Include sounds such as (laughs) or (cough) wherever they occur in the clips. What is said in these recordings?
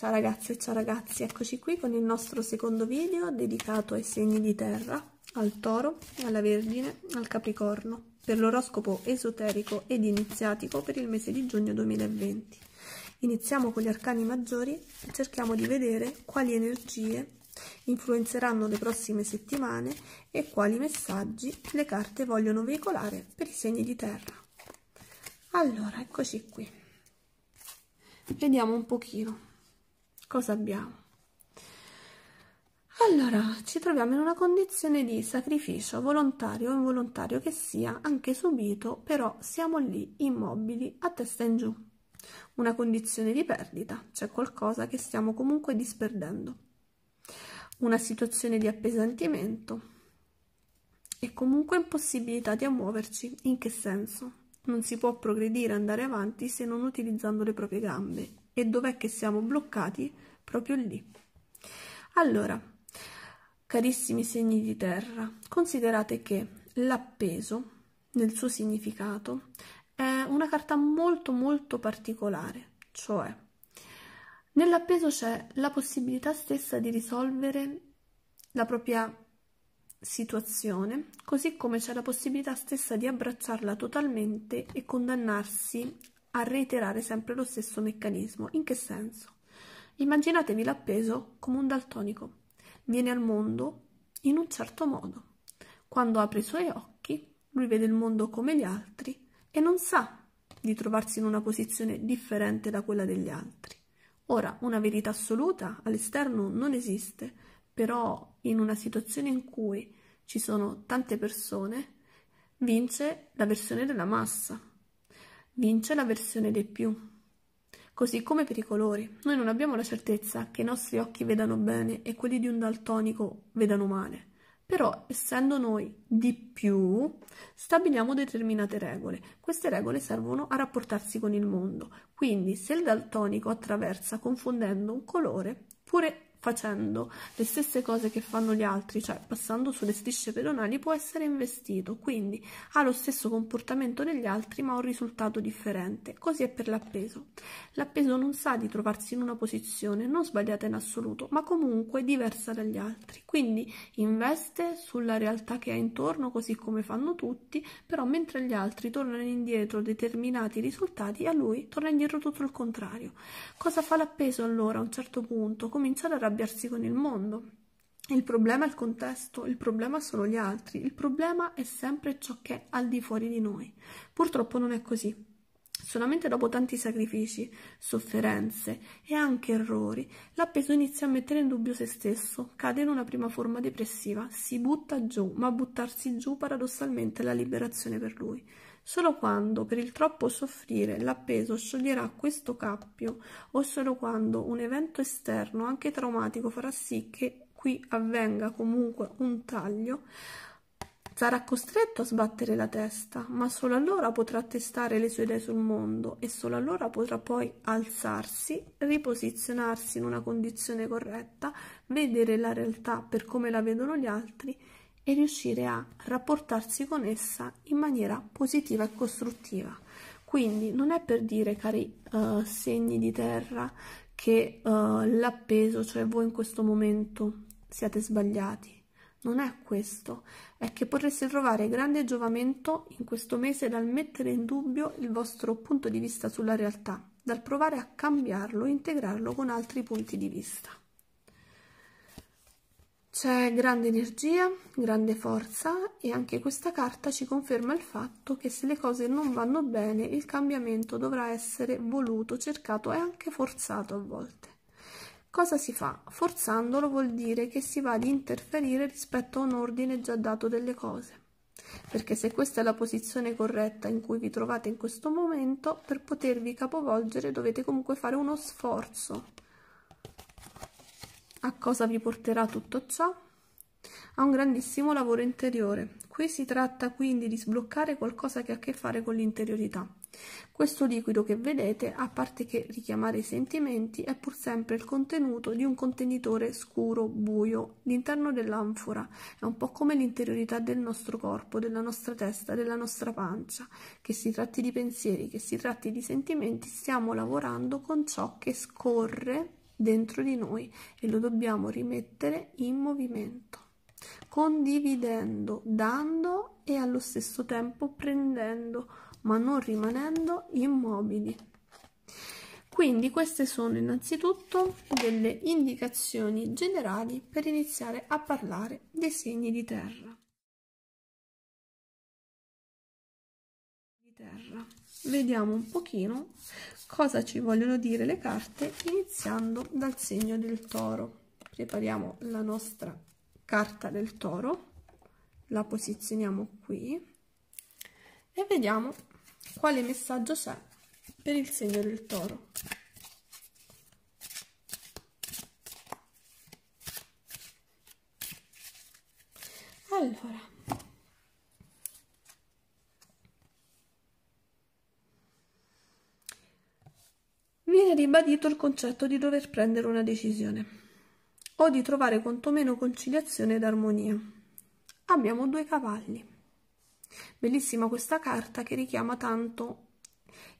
Ciao ragazze e ciao ragazzi, eccoci qui con il nostro secondo video dedicato ai segni di terra, al toro, alla vergine, al capricorno, per l'oroscopo esoterico ed iniziatico per il mese di giugno 2020. Iniziamo con gli arcani maggiori e cerchiamo di vedere quali energie influenzeranno le prossime settimane e quali messaggi le carte vogliono veicolare per i segni di terra. Allora, eccoci qui. Vediamo un pochino cosa abbiamo? Allora, ci troviamo in una condizione di sacrificio volontario o involontario che sia anche subito, però siamo lì immobili a testa in giù. Una condizione di perdita, c'è qualcosa che stiamo comunque disperdendo. Una situazione di appesantimento e comunque impossibilità di muoverci. In che senso? Non si può progredire, andare avanti se non utilizzando le proprie gambe e dov'è che siamo bloccati proprio lì allora carissimi segni di terra considerate che l'appeso nel suo significato è una carta molto molto particolare cioè nell'appeso c'è la possibilità stessa di risolvere la propria situazione così come c'è la possibilità stessa di abbracciarla totalmente e condannarsi a reiterare sempre lo stesso meccanismo. In che senso? Immaginatevi l'appeso come un daltonico. Viene al mondo in un certo modo. Quando apre i suoi occhi, lui vede il mondo come gli altri e non sa di trovarsi in una posizione differente da quella degli altri. Ora, una verità assoluta all'esterno non esiste, però in una situazione in cui ci sono tante persone, vince la versione della massa, vince la versione dei più. Così come per i colori, noi non abbiamo la certezza che i nostri occhi vedano bene e quelli di un daltonico vedano male. Però, essendo noi di più, stabiliamo determinate regole. Queste regole servono a rapportarsi con il mondo. Quindi, se il daltonico attraversa confondendo un colore, pure facendo le stesse cose che fanno gli altri, cioè passando sulle strisce pedonali, può essere investito, quindi ha lo stesso comportamento degli altri ma un risultato differente. Così è per l'appeso. L'appeso non sa di trovarsi in una posizione non sbagliata in assoluto, ma comunque diversa dagli altri, quindi investe sulla realtà che ha intorno, così come fanno tutti, però mentre gli altri tornano indietro determinati risultati, a lui torna indietro tutto il contrario. Cosa fa l'appeso allora a un certo punto? Comincia ad arrabbiarsi arrabbiarsi con il mondo. Il problema è il contesto, il problema sono gli altri, il problema è sempre ciò che è al di fuori di noi. Purtroppo non è così. Solamente dopo tanti sacrifici, sofferenze e anche errori, l'appeso inizia a mettere in dubbio se stesso, cade in una prima forma depressiva, si butta giù, ma buttarsi giù paradossalmente è la liberazione per lui. Solo quando, per il troppo soffrire, l'appeso scioglierà questo cappio, o solo quando un evento esterno, anche traumatico, farà sì che qui avvenga comunque un taglio, Sarà costretto a sbattere la testa, ma solo allora potrà testare le sue idee sul mondo e solo allora potrà poi alzarsi, riposizionarsi in una condizione corretta, vedere la realtà per come la vedono gli altri e riuscire a rapportarsi con essa in maniera positiva e costruttiva. Quindi non è per dire, cari uh, segni di terra, che uh, l'appeso, cioè voi in questo momento, siete sbagliati non è questo, è che potreste trovare grande giovamento in questo mese dal mettere in dubbio il vostro punto di vista sulla realtà, dal provare a cambiarlo e integrarlo con altri punti di vista. C'è grande energia, grande forza e anche questa carta ci conferma il fatto che se le cose non vanno bene il cambiamento dovrà essere voluto, cercato e anche forzato a volte. Cosa si fa? Forzandolo vuol dire che si va ad interferire rispetto a un ordine già dato delle cose. Perché se questa è la posizione corretta in cui vi trovate in questo momento, per potervi capovolgere dovete comunque fare uno sforzo. A cosa vi porterà tutto ciò? A un grandissimo lavoro interiore. Qui si tratta quindi di sbloccare qualcosa che ha a che fare con l'interiorità questo liquido che vedete, a parte che richiamare i sentimenti, è pur sempre il contenuto di un contenitore scuro, buio, l'interno dell'anfora, è un po' come l'interiorità del nostro corpo, della nostra testa, della nostra pancia. Che si tratti di pensieri, che si tratti di sentimenti, stiamo lavorando con ciò che scorre dentro di noi e lo dobbiamo rimettere in movimento, condividendo, dando e allo stesso tempo prendendo ma non rimanendo immobili. Quindi queste sono innanzitutto delle indicazioni generali per iniziare a parlare dei segni di terra. terra. Vediamo un pochino cosa ci vogliono dire le carte iniziando dal segno del toro. Prepariamo la nostra carta del toro, la posizioniamo qui e vediamo quale messaggio c'è per il segno del toro. Allora, viene ribadito il concetto di dover prendere una decisione o di trovare quantomeno conciliazione ed armonia. Abbiamo due cavalli Bellissima questa carta che richiama tanto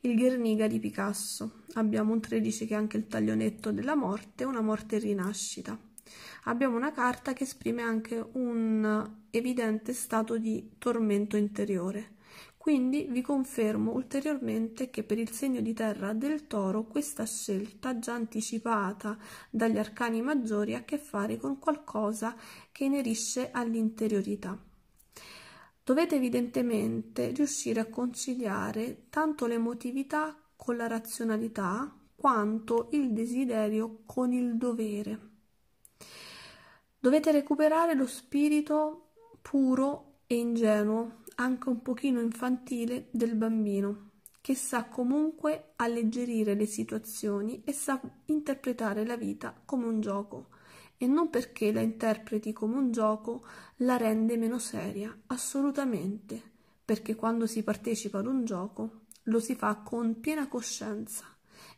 il Guernica di Picasso. Abbiamo un 13 che è anche il taglionetto della morte, una morte in rinascita. Abbiamo una carta che esprime anche un evidente stato di tormento interiore. Quindi vi confermo ulteriormente che per il segno di terra del toro questa scelta già anticipata dagli arcani maggiori ha a che fare con qualcosa che inerisce all'interiorità. Dovete evidentemente riuscire a conciliare tanto l'emotività con la razionalità quanto il desiderio con il dovere. Dovete recuperare lo spirito puro e ingenuo, anche un pochino infantile, del bambino, che sa comunque alleggerire le situazioni e sa interpretare la vita come un gioco e non perché la interpreti come un gioco la rende meno seria, assolutamente, perché quando si partecipa ad un gioco lo si fa con piena coscienza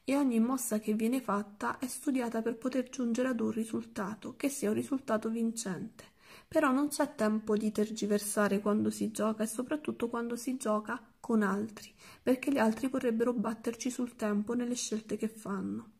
e ogni mossa che viene fatta è studiata per poter giungere ad un risultato, che sia un risultato vincente. Però non c'è tempo di tergiversare quando si gioca e soprattutto quando si gioca con altri, perché gli altri vorrebbero batterci sul tempo nelle scelte che fanno.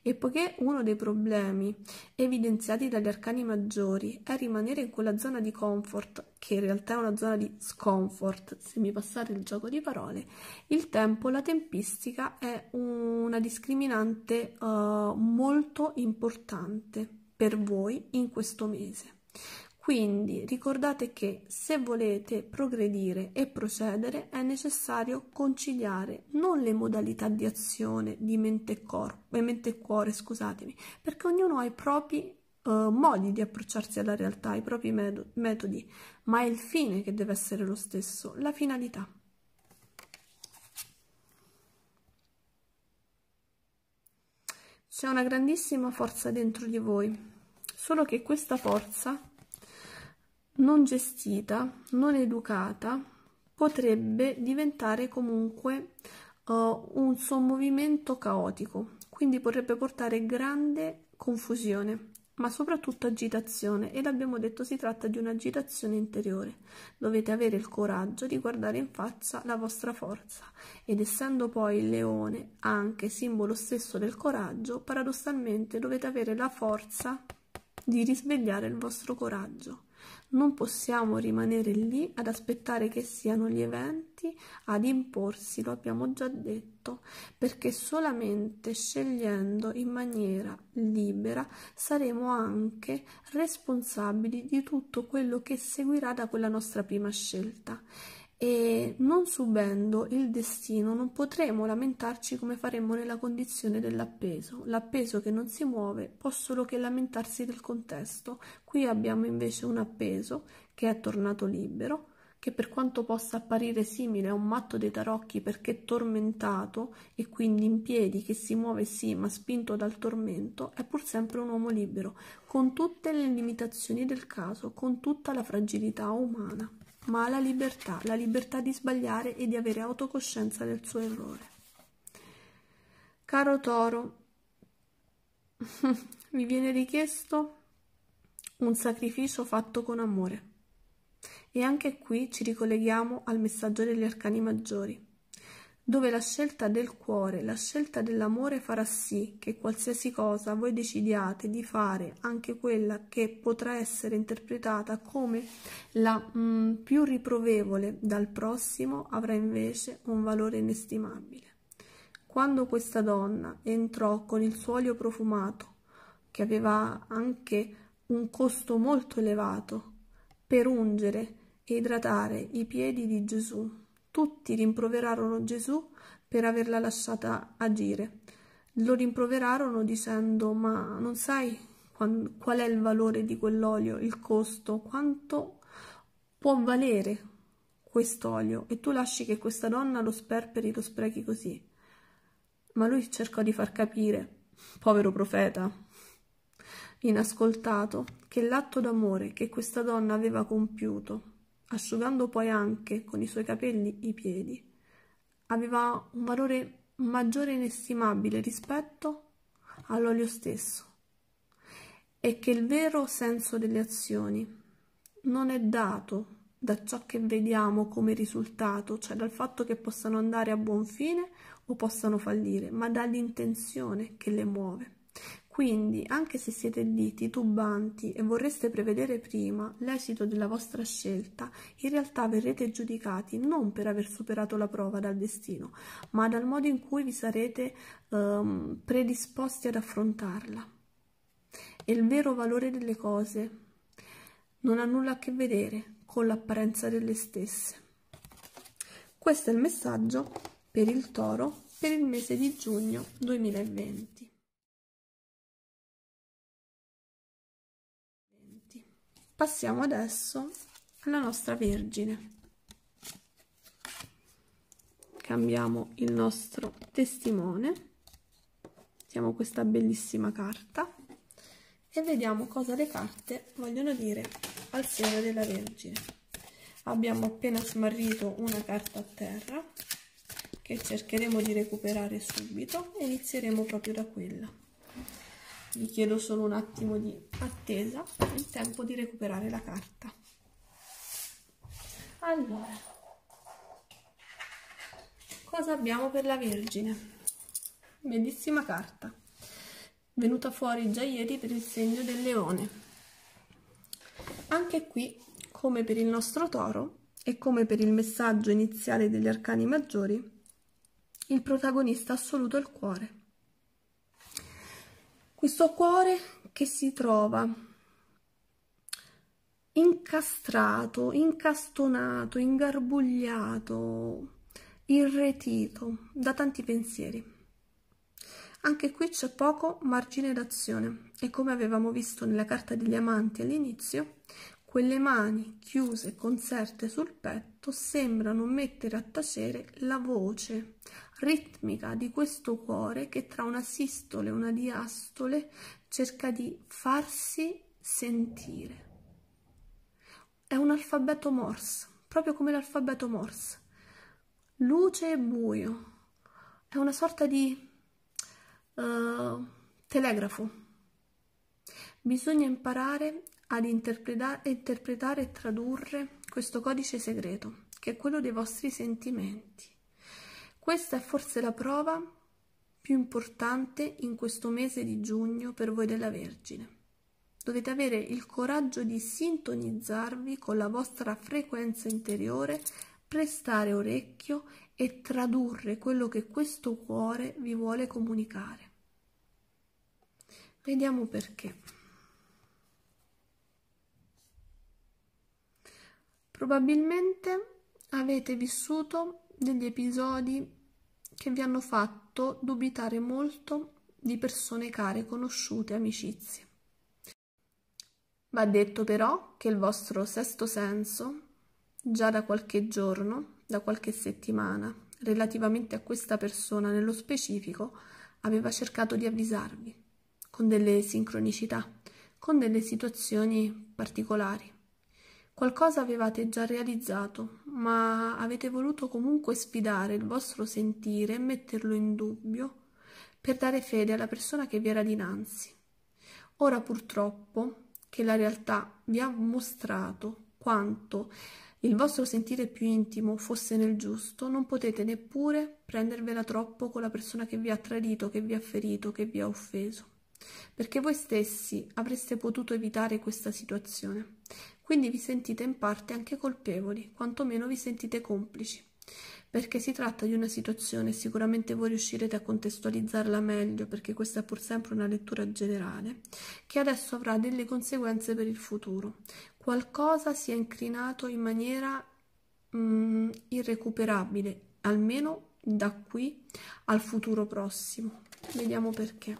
E poiché uno dei problemi evidenziati dagli arcani maggiori è rimanere in quella zona di comfort, che in realtà è una zona di scomfort, se mi passate il gioco di parole, il tempo, la tempistica è una discriminante uh, molto importante per voi in questo mese. Quindi ricordate che se volete progredire e procedere è necessario conciliare non le modalità di azione di mente e, corpo, eh, mente e cuore, scusatemi, perché ognuno ha i propri Uh, modi di approcciarsi alla realtà, i propri metodi, ma è il fine che deve essere lo stesso, la finalità. C'è una grandissima forza dentro di voi, solo che questa forza non gestita, non educata, potrebbe diventare comunque uh, un suo movimento caotico, quindi potrebbe portare grande confusione, ma soprattutto agitazione ed abbiamo detto si tratta di un'agitazione interiore. Dovete avere il coraggio di guardare in faccia la vostra forza ed essendo poi il leone anche simbolo stesso del coraggio, paradossalmente dovete avere la forza di risvegliare il vostro coraggio non possiamo rimanere lì ad aspettare che siano gli eventi ad imporsi, lo abbiamo già detto, perché solamente scegliendo in maniera libera saremo anche responsabili di tutto quello che seguirà da quella nostra prima scelta e non subendo il destino non potremo lamentarci come faremmo nella condizione dell'appeso. L'appeso che non si muove può solo che lamentarsi del contesto. Qui abbiamo invece un appeso che è tornato libero, che per quanto possa apparire simile a un matto dei tarocchi perché tormentato e quindi in piedi che si muove sì ma spinto dal tormento, è pur sempre un uomo libero, con tutte le limitazioni del caso, con tutta la fragilità umana ma ha la libertà, la libertà di sbagliare e di avere autocoscienza del suo errore. Caro Toro, (laughs) mi viene richiesto un sacrificio fatto con amore. E anche qui ci ricolleghiamo al messaggio degli arcani maggiori dove la scelta del cuore, la scelta dell'amore farà sì che qualsiasi cosa voi decidiate di fare, anche quella che potrà essere interpretata come la mh, mm, più riprovevole dal prossimo, avrà invece un valore inestimabile. Quando questa donna entrò con il suo olio profumato, che aveva anche un costo molto elevato, per ungere e idratare i piedi di Gesù, tutti rimproverarono Gesù per averla lasciata agire. Lo rimproverarono dicendo ma non sai qual è il valore di quell'olio, il costo, quanto può valere quest'olio e tu lasci che questa donna lo sperperi, lo sprechi così. Ma lui cercò di far capire, povero profeta, inascoltato, che l'atto d'amore che questa donna aveva compiuto asciugando poi anche con i suoi capelli i piedi, aveva un valore maggiore e inestimabile rispetto all'olio stesso e che il vero senso delle azioni non è dato da ciò che vediamo come risultato, cioè dal fatto che possano andare a buon fine o possano fallire, ma dall'intenzione che le muove. Quindi, anche se siete lì titubanti e vorreste prevedere prima l'esito della vostra scelta, in realtà verrete giudicati non per aver superato la prova dal destino, ma dal modo in cui vi sarete ehm, predisposti ad affrontarla. E il vero valore delle cose non ha nulla a che vedere con l'apparenza delle stesse. Questo è il messaggio per il toro per il mese di giugno 2020. passiamo adesso alla nostra vergine cambiamo il nostro testimone mettiamo questa bellissima carta e vediamo cosa le carte vogliono dire al seno della Vergine. Abbiamo appena smarrito una carta a terra che cercheremo di recuperare subito e inizieremo proprio da quella vi chiedo solo un attimo di attesa il tempo di recuperare la carta allora cosa abbiamo per la Vergine? bellissima carta venuta fuori già ieri per il segno del leone anche qui come per il nostro toro e come per il messaggio iniziale degli arcani maggiori il protagonista assoluto è il cuore questo cuore che si trova incastrato, incastonato, ingarbugliato, irretito da tanti pensieri. Anche qui c'è poco margine d'azione e come avevamo visto nella carta degli amanti all'inizio, quelle mani, chiuse e conserte sul petto, sembrano mettere a tacere la voce ritmica di questo cuore che tra una sistole e una diastole cerca di farsi sentire. È un alfabeto Morse, proprio come l'alfabeto Morse. Luce e buio. È una sorta di uh, telegrafo. Bisogna imparare ad interpretare, interpretare e tradurre questo codice segreto, che è quello dei vostri sentimenti. Questa è forse la prova più importante in questo mese di giugno per voi della Vergine. Dovete avere il coraggio di sintonizzarvi con la vostra frequenza interiore, prestare orecchio e tradurre quello che questo cuore vi vuole comunicare. Vediamo perché. Probabilmente avete vissuto degli episodi che vi hanno fatto dubitare molto di persone care, conosciute, amicizie. Va detto però che il vostro sesto senso, già da qualche giorno, da qualche settimana, relativamente a questa persona nello specifico, aveva cercato di avvisarvi con delle sincronicità, con delle situazioni particolari. Qualcosa avevate già realizzato, ma avete voluto comunque sfidare il vostro sentire e metterlo in dubbio per dare fede alla persona che vi era dinanzi. Ora purtroppo che la realtà vi ha mostrato quanto il vostro sentire più intimo fosse nel giusto, non potete neppure prendervela troppo con la persona che vi ha tradito, che vi ha ferito, che vi ha offeso, perché voi stessi avreste potuto evitare questa situazione. Quindi vi sentite in parte anche colpevoli, quantomeno vi sentite complici, perché si tratta di una situazione, sicuramente voi riuscirete a contestualizzarla meglio, perché questa è pur sempre una lettura generale, che adesso avrà delle conseguenze per il futuro. Qualcosa si è incrinato in maniera mm, irrecuperabile, almeno da qui al futuro prossimo. Vediamo perché,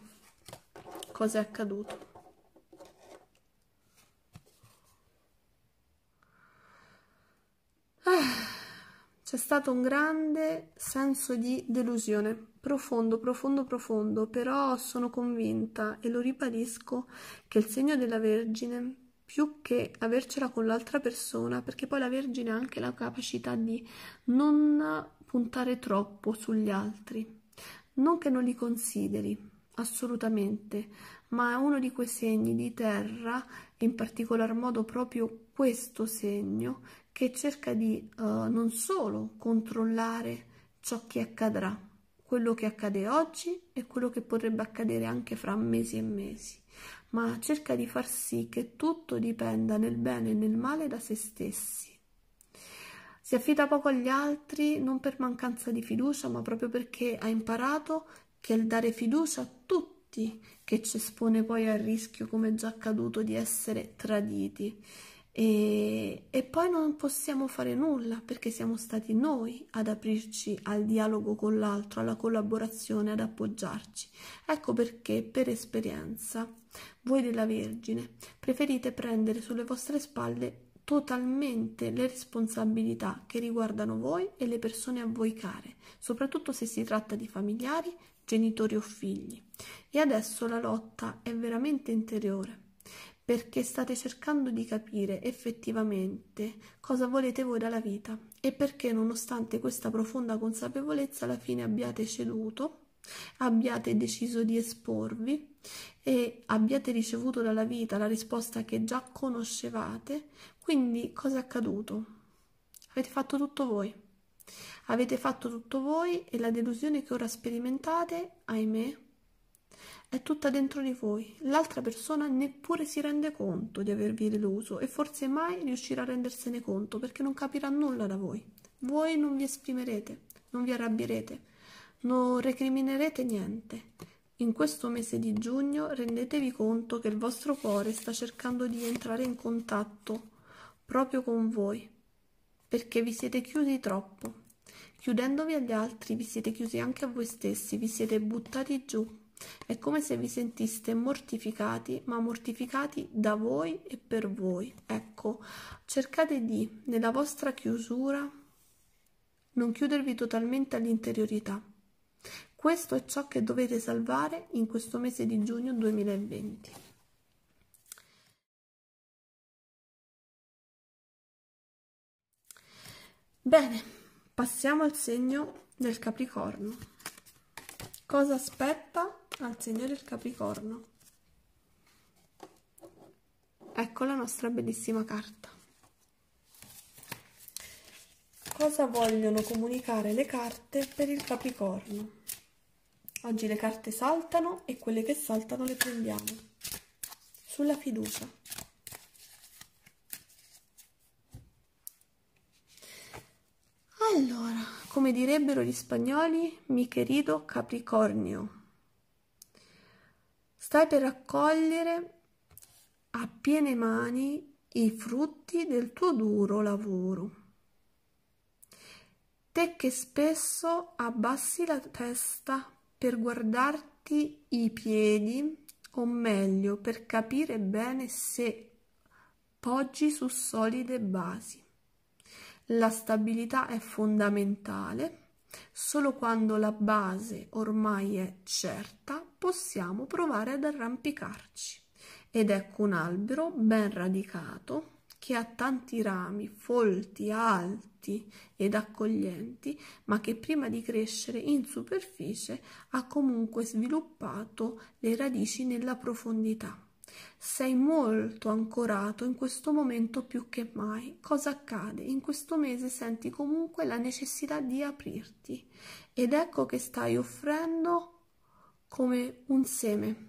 cosa è accaduto. Ah, c'è stato un grande senso di delusione, profondo, profondo, profondo, però sono convinta e lo ribadisco che il segno della Vergine, più che avercela con l'altra persona, perché poi la Vergine ha anche la capacità di non puntare troppo sugli altri, non che non li consideri, assolutamente, ma è uno di quei segni di terra, in particolar modo proprio questo segno, che cerca di uh, non solo controllare ciò che accadrà, quello che accade oggi e quello che potrebbe accadere anche fra mesi e mesi, ma cerca di far sì che tutto dipenda nel bene e nel male da se stessi. Si affida poco agli altri non per mancanza di fiducia, ma proprio perché ha imparato che il dare fiducia a tutti che ci espone poi al rischio, come è già accaduto, di essere traditi e, e poi non possiamo fare nulla perché siamo stati noi ad aprirci al dialogo con l'altro, alla collaborazione, ad appoggiarci. Ecco perché, per esperienza, voi della Vergine preferite prendere sulle vostre spalle totalmente le responsabilità che riguardano voi e le persone a voi care, soprattutto se si tratta di familiari, genitori o figli. E adesso la lotta è veramente interiore perché state cercando di capire effettivamente cosa volete voi dalla vita e perché nonostante questa profonda consapevolezza alla fine abbiate ceduto, abbiate deciso di esporvi e abbiate ricevuto dalla vita la risposta che già conoscevate, quindi cosa è accaduto? Avete fatto tutto voi. Avete fatto tutto voi e la delusione che ora sperimentate, ahimè, è tutta dentro di voi. L'altra persona neppure si rende conto di avervi deluso e forse mai riuscirà a rendersene conto perché non capirà nulla da voi. Voi non vi esprimerete, non vi arrabbierete, non recriminerete niente. In questo mese di giugno rendetevi conto che il vostro cuore sta cercando di entrare in contatto proprio con voi perché vi siete chiusi troppo. Chiudendovi agli altri vi siete chiusi anche a voi stessi, vi siete buttati giù è come se vi sentiste mortificati, ma mortificati da voi e per voi. Ecco, cercate di, nella vostra chiusura, non chiudervi totalmente all'interiorità. Questo è ciò che dovete salvare in questo mese di giugno 2020. Bene, passiamo al segno del Capricorno. Cosa aspetta al segno del Capricorno. Ecco la nostra bellissima carta. Cosa vogliono comunicare le carte per il Capricorno? Oggi le carte saltano e quelle che saltano le prendiamo. Sulla fiducia. Allora, come direbbero gli spagnoli, mi querido Capricornio. Stai per raccogliere a piene mani i frutti del tuo duro lavoro. Te che spesso abbassi la testa per guardarti i piedi, o meglio per capire bene se poggi su solide basi. La stabilità è fondamentale Solo quando la base ormai è certa possiamo provare ad arrampicarci. Ed ecco un albero ben radicato che ha tanti rami folti, alti ed accoglienti, ma che prima di crescere in superficie ha comunque sviluppato le radici nella profondità. Sei molto ancorato in questo momento più che mai. Cosa accade? In questo mese senti comunque la necessità di aprirti ed ecco che stai offrendo come un seme.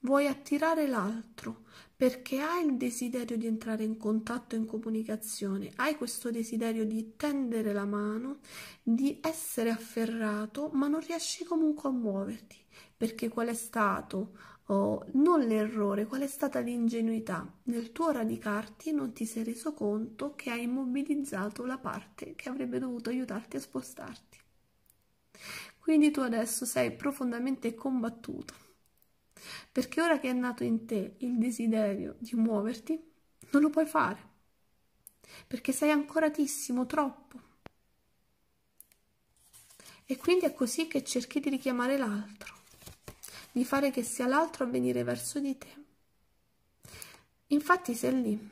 Vuoi attirare l'altro perché hai il desiderio di entrare in contatto, in comunicazione, hai questo desiderio di tendere la mano, di essere afferrato, ma non riesci comunque a muoverti perché qual è stato oh, non l'errore, qual è stata l'ingenuità. Nel tuo radicarti non ti sei reso conto che hai immobilizzato la parte che avrebbe dovuto aiutarti a spostarti. Quindi tu adesso sei profondamente combattuto, perché ora che è nato in te il desiderio di muoverti, non lo puoi fare, perché sei ancoratissimo troppo. E quindi è così che cerchi di richiamare l'altro di fare che sia l'altro a venire verso di te. Infatti sei lì,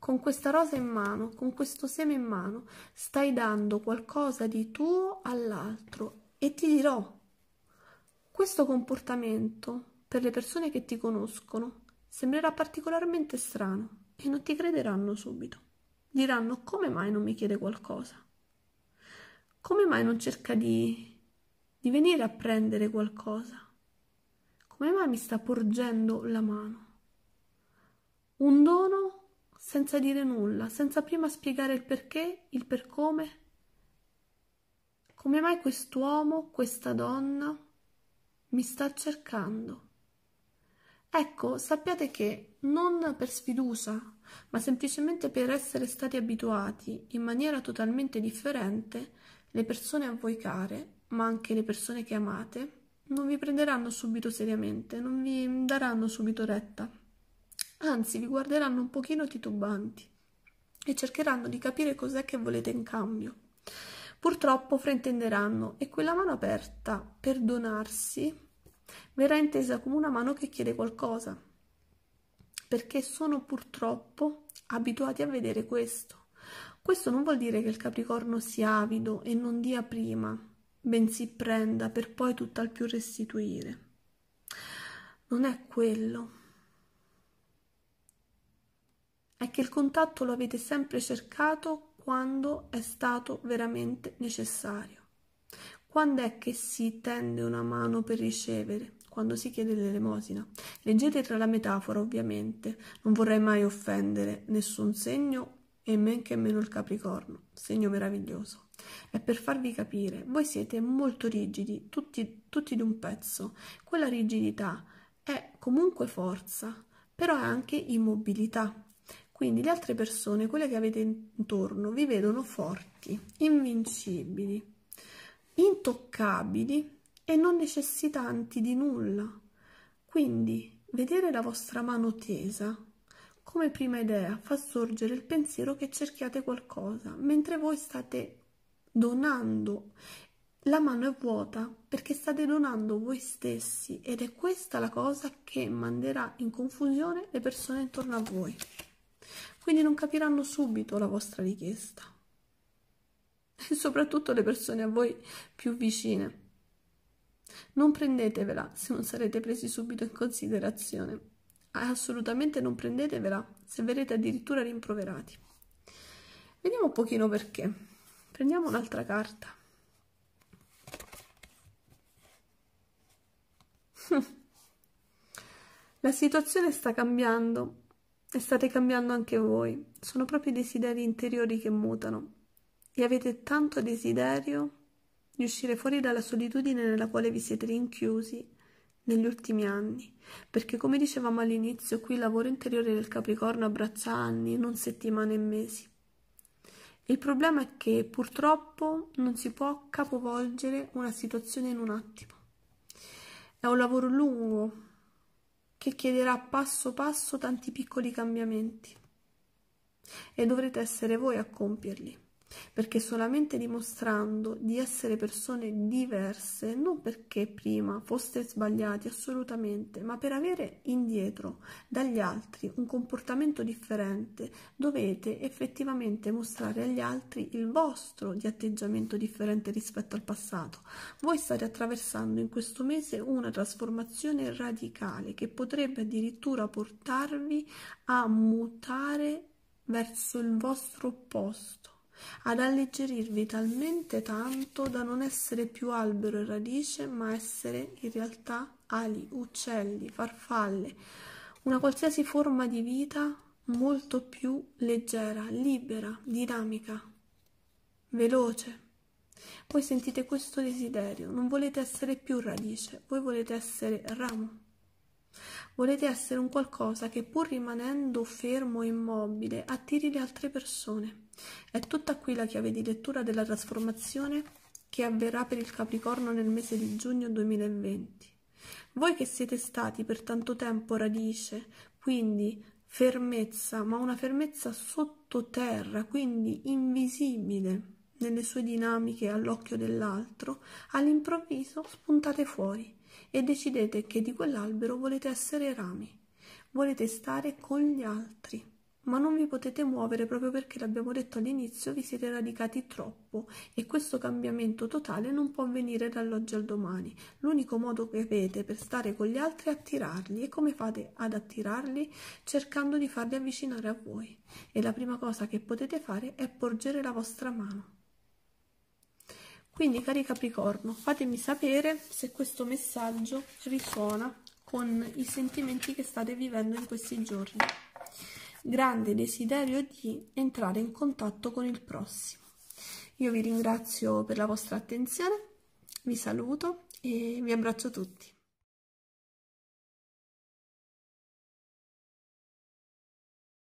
con questa rosa in mano, con questo seme in mano, stai dando qualcosa di tuo all'altro e ti dirò, questo comportamento per le persone che ti conoscono sembrerà particolarmente strano e non ti crederanno subito. Diranno come mai non mi chiede qualcosa? Come mai non cerca di, di venire a prendere qualcosa? come mai mi sta porgendo la mano? Un dono senza dire nulla, senza prima spiegare il perché, il per come. Come mai quest'uomo, questa donna mi sta cercando? Ecco, sappiate che non per sfiducia, ma semplicemente per essere stati abituati in maniera totalmente differente le persone a voi care, ma anche le persone che amate, non vi prenderanno subito seriamente, non vi daranno subito retta, anzi vi guarderanno un pochino titubanti e cercheranno di capire cos'è che volete in cambio. Purtroppo fraintenderanno e quella mano aperta per donarsi verrà intesa come una mano che chiede qualcosa, perché sono purtroppo abituati a vedere questo. Questo non vuol dire che il Capricorno sia avido e non dia prima, bensì prenda per poi tutt'al più restituire. Non è quello. È che il contatto lo avete sempre cercato quando è stato veramente necessario. Quando è che si tende una mano per ricevere? Quando si chiede l'elemosina. Leggete tra la metafora, ovviamente. Non vorrei mai offendere nessun segno e men che meno il Capricorno. Segno meraviglioso. È per farvi capire, voi siete molto rigidi, tutti, tutti un pezzo. Quella rigidità è comunque forza, però è anche immobilità. Quindi le altre persone, quelle che avete intorno, vi vedono forti, invincibili, intoccabili e non necessitanti di nulla. Quindi vedere la vostra mano tesa come prima idea fa sorgere il pensiero che cerchiate qualcosa, mentre voi state donando. La mano è vuota perché state donando voi stessi ed è questa la cosa che manderà in confusione le persone intorno a voi. Quindi non capiranno subito la vostra richiesta (laughs) e soprattutto le persone a voi più vicine. Non prendetevela se non sarete presi subito in considerazione. Assolutamente non prendetevela se verrete addirittura rimproverati. Vediamo un pochino perché. Prendiamo un'altra carta. (laughs) La situazione sta cambiando e state cambiando anche voi. Sono proprio i desideri interiori che mutano e avete tanto desiderio di uscire fuori dalla solitudine nella quale vi siete rinchiusi negli ultimi anni, perché come dicevamo all'inizio, qui il lavoro interiore del Capricorno abbraccia anni, non settimane e mesi. Il problema è che purtroppo non si può capovolgere una situazione in un attimo. È un lavoro lungo che chiederà passo passo tanti piccoli cambiamenti e dovrete essere voi a compierli perché solamente dimostrando di essere persone diverse, non perché prima foste sbagliati assolutamente, ma per avere indietro dagli altri un comportamento differente, dovete effettivamente mostrare agli altri il vostro di atteggiamento differente rispetto al passato. Voi state attraversando in questo mese una trasformazione radicale che potrebbe addirittura portarvi a mutare verso il vostro opposto ad alleggerirvi talmente tanto da non essere più albero e radice, ma essere in realtà ali, uccelli, farfalle, una qualsiasi forma di vita molto più leggera, libera, dinamica, veloce. Voi sentite questo desiderio, non volete essere più radice, voi volete essere ramo. Volete essere un qualcosa che pur rimanendo fermo e immobile attiri le altre persone. È tutta qui la chiave di lettura della trasformazione che avverrà per il Capricorno nel mese di giugno 2020. Voi che siete stati per tanto tempo radice, quindi fermezza, ma una fermezza sottoterra, quindi invisibile nelle sue dinamiche all'occhio dell'altro, all'improvviso spuntate fuori e decidete che di quell'albero volete essere rami, volete stare con gli altri, ma non vi potete muovere proprio perché, l'abbiamo detto all'inizio, vi siete radicati troppo e questo cambiamento totale non può avvenire dall'oggi al domani. L'unico modo che avete per stare con gli altri è attirarli e come fate ad attirarli? Cercando di farli avvicinare a voi. E la prima cosa che potete fare è porgere la vostra mano. Quindi cari Capricorno, fatemi sapere se questo messaggio risuona con i sentimenti che state vivendo in questi giorni. Grande desiderio di entrare in contatto con il prossimo. Io vi ringrazio per la vostra attenzione, vi saluto e vi abbraccio tutti.